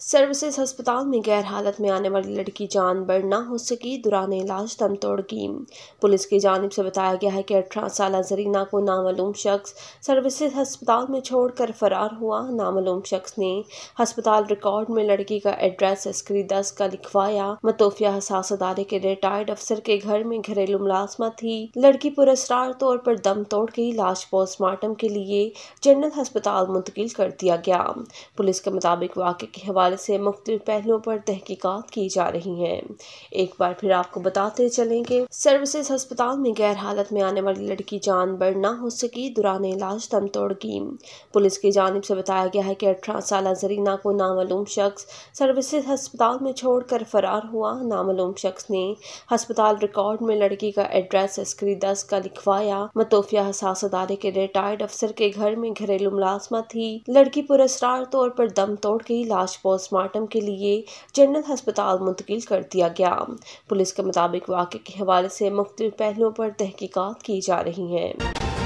services अस्पताल में गैर हालत में आने वाली लड़की जान बड़ ना हो सकी दुरान इलाज दम तोड़ गई पुलिस की जानब से बताया गया है कि अठारह साल जरीना को नामालूम शख्स सर्विसेज अस्पताल में छोड़कर फरार हुआ नामालूम शख्स ने अस्पताल रिकॉर्ड में लड़की का एड्रेस स्क्री दस का लिखवाया मतोफिया हसास अदारे के रिटायर्ड अफसर के घर में घरेलू मुलाजमत थी लड़की पुरस्कार तौर पर दम तोड़ गई लाश पोस्टमार्टम के लिए जनरल अस्पताल मुंतकिल कर दिया गया पुलिस के मुताबिक वाक के हवाले हवाले से मुख्त पहलुओं पर तहकीकत की जा रही है एक बार फिर आपको बताते चलेंगे सर्विसेज अस्पताल में गैर हालत में आने वाली लड़की जान बर ना हो सकी दुरान इलाज दम तोड़ की पुलिस की जानब से बताया गया है कि अठारह साल जरीना को नामालूम शख्स सर्विसेज अस्पताल में छोड़कर फरार हुआ नामालूम शख्स ने हस्पताल रिकॉर्ड में लड़की का एड्रेस स्क्री दस का लिखवाया मतोफिया हसास अदारे के रिटायर्ड अफसर के घर में घरेलू मुलाजमत थी लड़की पुरस्कार तौर पर दम तोड़ गई लाश पोस्ट पोस्टमार्टम के लिए जनरल अस्पताल मुंतकिल कर दिया गया पुलिस के मुताबिक वाक़े के हवाले से मुख्त पहलुओं पर तहकीकात की जा रही हैं